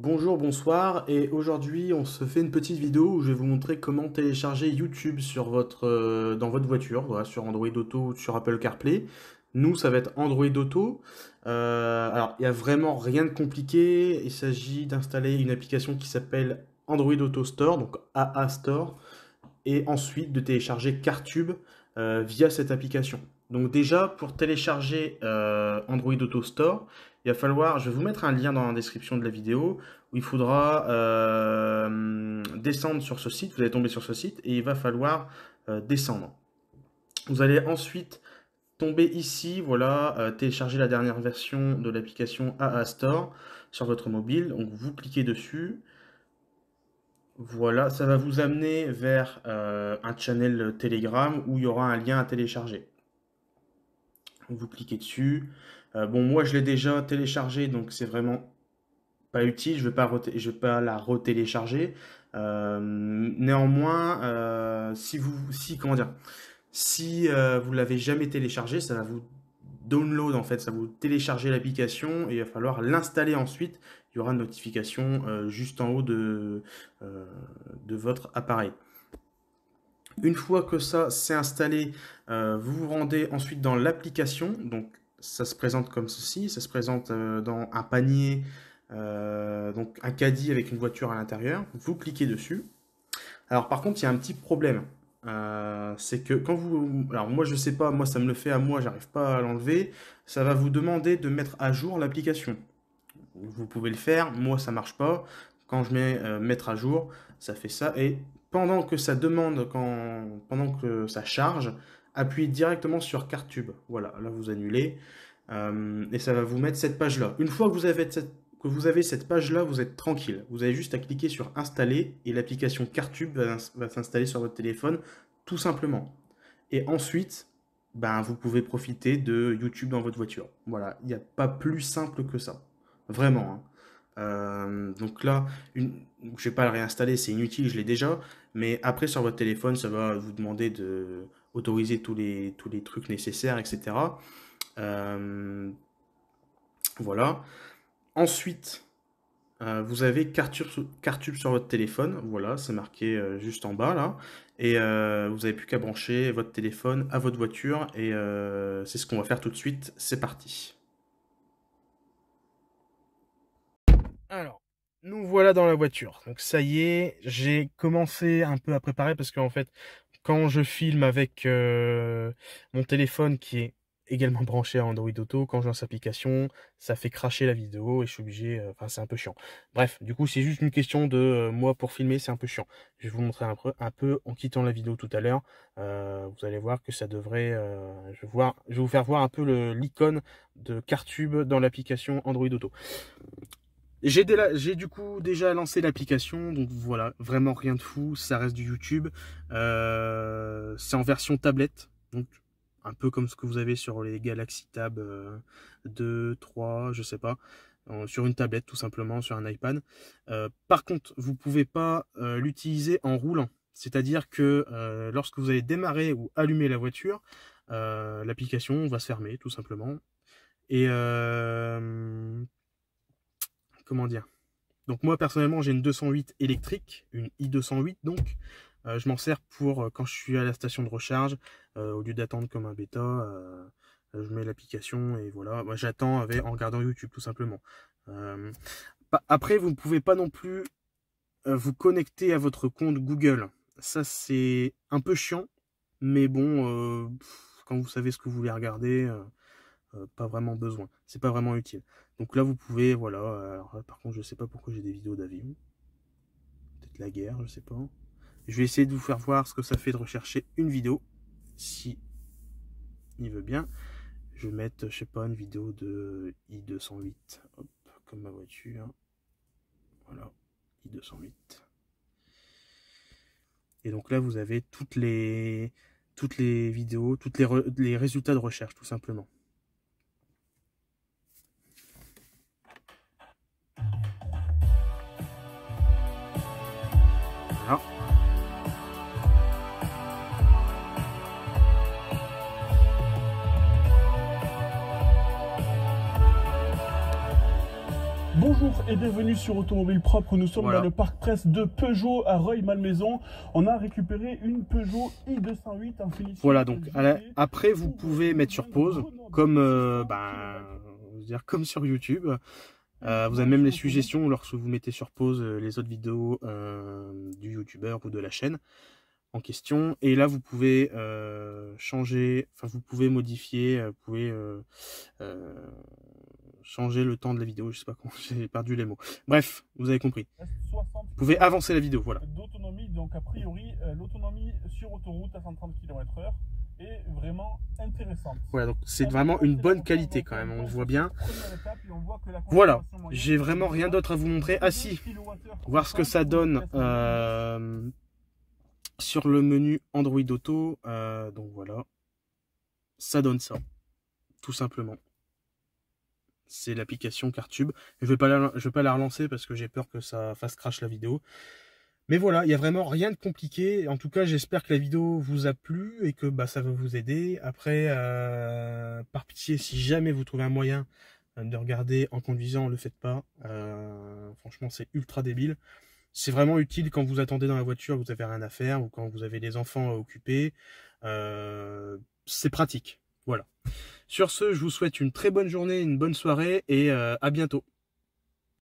Bonjour, bonsoir, et aujourd'hui on se fait une petite vidéo où je vais vous montrer comment télécharger YouTube sur votre, euh, dans votre voiture, sur Android Auto ou sur Apple CarPlay. Nous, ça va être Android Auto. Euh, alors, il n'y a vraiment rien de compliqué. Il s'agit d'installer une application qui s'appelle Android Auto Store, donc AA Store, et ensuite de télécharger CarTube euh, via cette application. Donc déjà, pour télécharger Android Auto Store, il va falloir, je vais vous mettre un lien dans la description de la vidéo, où il faudra euh, descendre sur ce site, vous allez tomber sur ce site, et il va falloir euh, descendre. Vous allez ensuite tomber ici, voilà, euh, télécharger la dernière version de l'application AA Store sur votre mobile, donc vous cliquez dessus, voilà, ça va vous amener vers un channel Telegram où il y aura un lien à télécharger. Vous cliquez dessus, euh, bon, moi, je l'ai déjà téléchargé, donc c'est vraiment pas utile. Je ne vais, pas la retélécharger. Euh, néanmoins, euh, si vous, si dire, si vous l'avez jamais téléchargé, ça va vous download en fait, ça va vous télécharger l'application et il va falloir l'installer ensuite. Il y aura une notification juste en haut de, de votre appareil. Une fois que ça s'est installé, vous vous rendez ensuite dans l'application. Donc ça se présente comme ceci, ça se présente euh, dans un panier, euh, donc un caddie avec une voiture à l'intérieur, vous cliquez dessus. Alors par contre, il y a un petit problème, euh, c'est que quand vous... Alors moi je sais pas, moi ça me le fait à moi, j'arrive pas à l'enlever, ça va vous demander de mettre à jour l'application. Vous pouvez le faire, moi ça marche pas, quand je mets mettre à jour, ça fait ça, et pendant que ça demande, quand, pendant que ça charge, appuyez directement sur CarTube. Voilà, là vous annulez. Euh, et ça va vous mettre cette page-là. Une fois que vous avez cette, que vous avez cette page-là, vous êtes tranquille. Vous avez juste à cliquer sur Installer et l'application CarTube va, s'installer sur votre téléphone, tout simplement. Et ensuite, ben, vous pouvez profiter de YouTube dans votre voiture. Voilà, il n'y a pas plus simple que ça. Vraiment. Hein. Euh, donc là, je ne vais pas le réinstaller, c'est inutile, je l'ai déjà. Mais après, sur votre téléphone, ça va vous demander de, autoriser tous les, tous les trucs nécessaires, etc. Euh, voilà. Ensuite, euh, vous avez Cartube, Cartube, sur votre téléphone. Voilà, c'est marqué euh, juste en bas là. Et vous n'avez plus qu'à brancher votre téléphone à votre voiture. Et c'est ce qu'on va faire tout de suite. C'est parti. Alors, nous voilà dans la voiture. Donc ça y est, j'ai commencé un peu à préparer parce qu'en fait, quand je filme avec euh, mon téléphone qui est également branché à Android Auto, quand je lance l'application, ça fait cracher la vidéo et je suis obligé, euh, enfin c'est un peu chiant. Bref, du coup c'est juste une question de euh, moi pour filmer, c'est un peu chiant. Je vais vous montrer un peu, un peu en quittant la vidéo tout à l'heure. vous allez voir que ça devrait, je, vais voir, je vais vous faire voir un peu l'icône de Cartube dans l'application Android Auto. J'ai du coup déjà lancé l'application, donc voilà, vraiment rien de fou, ça reste du YouTube. Euh, c'est en version tablette, donc un peu comme ce que vous avez sur les Galaxy Tab 2, euh, 3, je sais pas, sur une tablette tout simplement, sur un iPad. Euh, par contre, vous pouvez pas l'utiliser en roulant, c'est-à-dire que lorsque vous allez démarrer ou allumer la voiture, l'application va se fermer tout simplement. Et comment dire donc moi personnellement j'ai une 208 électrique, une i208 donc. Euh, je m'en sers pour euh, quand je suis à la station de recharge, euh, au lieu d'attendre comme un bêta, je mets l'application et voilà, moi j'attends avec en regardant YouTube tout simplement. après vous ne pouvez pas non plus vous connecter à votre compte Google. Ça c'est un peu chiant, mais bon, quand vous savez ce que vous voulez regarder, pas vraiment besoin. C'est pas vraiment utile. Donc là, vous pouvez, voilà. Euh, par contre, je sais pas pourquoi j'ai des vidéos d'avion. Peut-être la guerre, je sais pas. Je vais essayer de vous faire voir ce que ça fait de rechercher une vidéo. Si il veut bien. Je vais mettre, je sais pas, une vidéo de i208. Hop, comme ma voiture. Voilà, i208. Et donc là, vous avez toutes les, toutes les vidéos, toutes les résultats de recherche, tout simplement. Bonjour et bienvenue sur Automobile Propre. Nous sommes dans le parc presse de Peugeot à reuil malmaison On a récupéré une Peugeot i208 Voilà, donc après vous pouvez mettre sur pause comme euh, ben, dire comme sur YouTube. Euh, vous avez même les suggestions lorsque vous mettez sur pause euh, les autres vidéos euh, du youtubeur ou de la chaîne en question. Et là, vous pouvez changer, enfin, vous pouvez modifier, vous pouvez changer le temps de la vidéo. Je sais pas comment, j'ai perdu les mots. Bref, vous avez compris. Vous pouvez avancer la vidéo, voilà. D'autonomie, donc a priori, l'autonomie sur autoroute à 130 km/h. Voilà, donc c'est vraiment une bonne qualité quand même, on voit bien. Voilà, j'ai vraiment rien d'autre à vous montrer. Ah si, voir ce que ça donne euh, sur le menu Android Auto. Euh, donc voilà, ça donne ça, tout simplement. C'est l'application CarTube. Je vais, pas je vais pas la relancer parce que j'ai peur que ça fasse crash la vidéo. Mais voilà, il n'y a vraiment rien de compliqué. En tout cas, j'espère que la vidéo vous a plu et que bah, ça va vous aider. Après, euh, par pitié, si jamais vous trouvez un moyen euh, de regarder en conduisant, le faites pas. Euh, franchement, c'est ultra débile. C'est vraiment utile quand vous attendez dans la voiture, vous n'avez rien à faire, ou quand vous avez des enfants à occuper. c'est pratique. Voilà. Sur ce, je vous souhaite une très bonne journée, une bonne soirée et à bientôt.